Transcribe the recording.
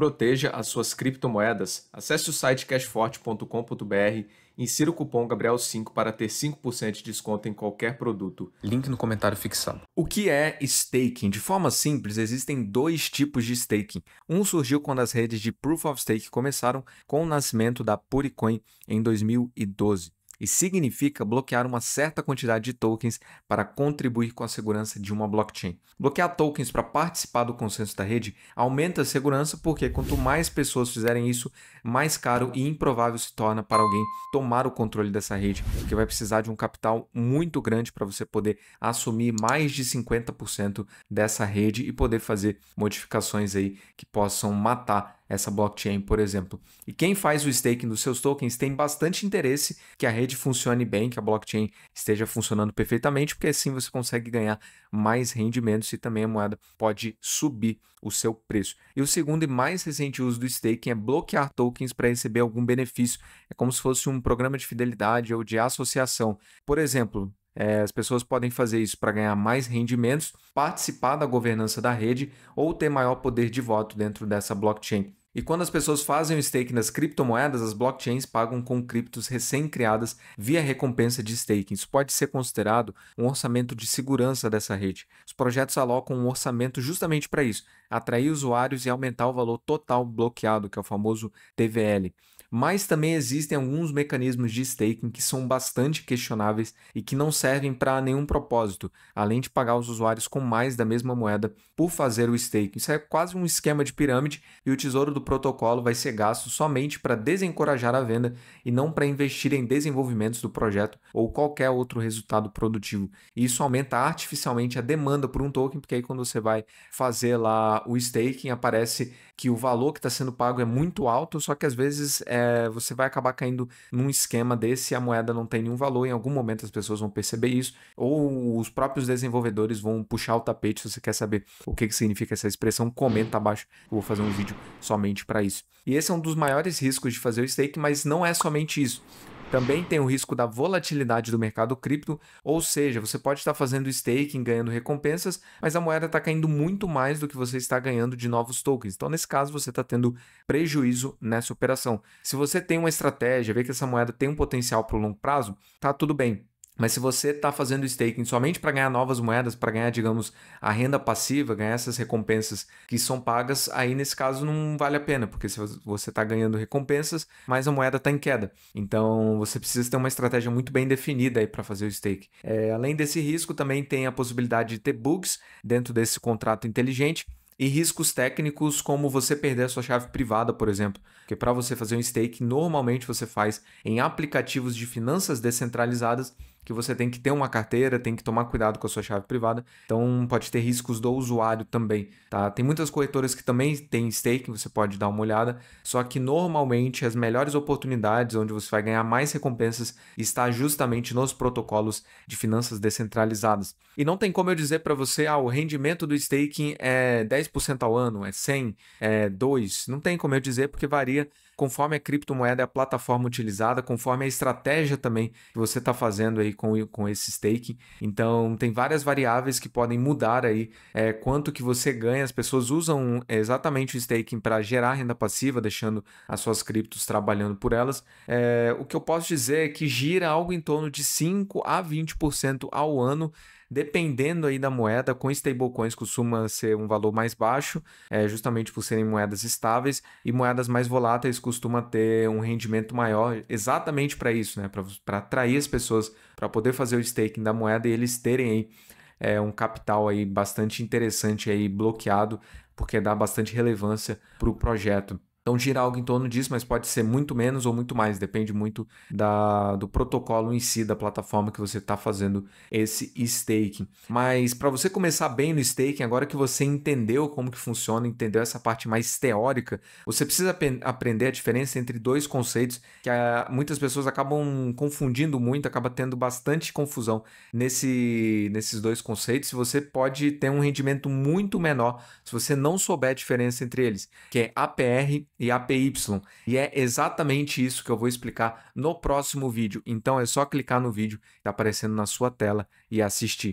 Proteja as suas criptomoedas. Acesse o site cashforte.com.br e insira o cupom Gabriel5 para ter 5% de desconto em qualquer produto. Link no comentário fixado. O que é staking? De forma simples, existem dois tipos de staking. Um surgiu quando as redes de Proof of Stake começaram com o nascimento da Puricoin em 2012 e significa bloquear uma certa quantidade de tokens para contribuir com a segurança de uma blockchain. Bloquear tokens para participar do consenso da rede aumenta a segurança porque quanto mais pessoas fizerem isso, mais caro e improvável se torna para alguém tomar o controle dessa rede, porque vai precisar de um capital muito grande para você poder assumir mais de 50% dessa rede e poder fazer modificações aí que possam matar essa blockchain, por exemplo. E quem faz o staking dos seus tokens tem bastante interesse que a rede funcione bem, que a blockchain esteja funcionando perfeitamente, porque assim você consegue ganhar mais rendimentos e também a moeda pode subir o seu preço. E o segundo e mais recente uso do staking é bloquear tokens para receber algum benefício. É como se fosse um programa de fidelidade ou de associação. Por exemplo, é, as pessoas podem fazer isso para ganhar mais rendimentos, participar da governança da rede ou ter maior poder de voto dentro dessa blockchain. E quando as pessoas fazem o stake nas criptomoedas, as blockchains pagam com criptos recém-criadas via recompensa de staking. Isso pode ser considerado um orçamento de segurança dessa rede. Os projetos alocam um orçamento justamente para isso, atrair usuários e aumentar o valor total bloqueado, que é o famoso TVL. Mas também existem alguns mecanismos de staking que são bastante questionáveis e que não servem para nenhum propósito, além de pagar os usuários com mais da mesma moeda por fazer o staking. Isso é quase um esquema de pirâmide e o Tesouro do do protocolo vai ser gasto somente para desencorajar a venda e não para investir em desenvolvimentos do projeto ou qualquer outro resultado produtivo. E isso aumenta artificialmente a demanda por um token, porque aí quando você vai fazer lá o staking, aparece que o valor que está sendo pago é muito alto, só que às vezes é, você vai acabar caindo num esquema desse e a moeda não tem nenhum valor. Em algum momento as pessoas vão perceber isso, ou os próprios desenvolvedores vão puxar o tapete. Se você quer saber o que, que significa essa expressão, comenta abaixo. Eu vou fazer um vídeo somente realmente para isso. E esse é um dos maiores riscos de fazer o stake, mas não é somente isso. Também tem o risco da volatilidade do mercado cripto, ou seja, você pode estar fazendo staking, ganhando recompensas, mas a moeda está caindo muito mais do que você está ganhando de novos tokens. Então, nesse caso, você está tendo prejuízo nessa operação. Se você tem uma estratégia, vê que essa moeda tem um potencial para o longo prazo, tá tudo bem. Mas se você está fazendo staking somente para ganhar novas moedas, para ganhar, digamos, a renda passiva, ganhar essas recompensas que são pagas, aí nesse caso não vale a pena, porque se você está ganhando recompensas, mas a moeda está em queda. Então você precisa ter uma estratégia muito bem definida aí para fazer o stake. É, além desse risco, também tem a possibilidade de ter bugs dentro desse contrato inteligente e riscos técnicos como você perder a sua chave privada, por exemplo, que para você fazer um stake normalmente você faz em aplicativos de finanças descentralizadas que você tem que ter uma carteira, tem que tomar cuidado com a sua chave privada. Então pode ter riscos do usuário também, tá? Tem muitas corretoras que também têm staking, você pode dar uma olhada, só que normalmente as melhores oportunidades onde você vai ganhar mais recompensas está justamente nos protocolos de finanças descentralizadas. E não tem como eu dizer para você, ah, o rendimento do staking é 10% ao ano, é 100, é 2, não tem como eu dizer porque varia conforme a criptomoeda é a plataforma utilizada, conforme a estratégia também que você está fazendo aí aí com, com esse staking, Então, tem várias variáveis que podem mudar aí é, quanto que você ganha. As pessoas usam é, exatamente o staking para gerar renda passiva, deixando as suas criptos trabalhando por elas. É, o que eu posso dizer é que gira algo em torno de 5 a 20% ao ano Dependendo aí da moeda, com stablecoins costuma ser um valor mais baixo, é, justamente por serem moedas estáveis, e moedas mais voláteis costuma ter um rendimento maior exatamente para isso, né? Para atrair as pessoas para poder fazer o staking da moeda e eles terem aí é um capital aí bastante interessante aí bloqueado, porque dá bastante relevância para o projeto. Então gira algo em torno disso, mas pode ser muito menos ou muito mais, depende muito da, do protocolo em si, da plataforma que você está fazendo esse staking. Mas para você começar bem no staking, agora que você entendeu como que funciona, entendeu essa parte mais teórica, você precisa ap aprender a diferença entre dois conceitos que ah, muitas pessoas acabam confundindo muito, acaba tendo bastante confusão nesse, nesses dois conceitos. Você pode ter um rendimento muito menor se você não souber a diferença entre eles, que é APR e APY. E é exatamente isso que eu vou explicar no próximo vídeo. Então é só clicar no vídeo que está aparecendo na sua tela e assistir.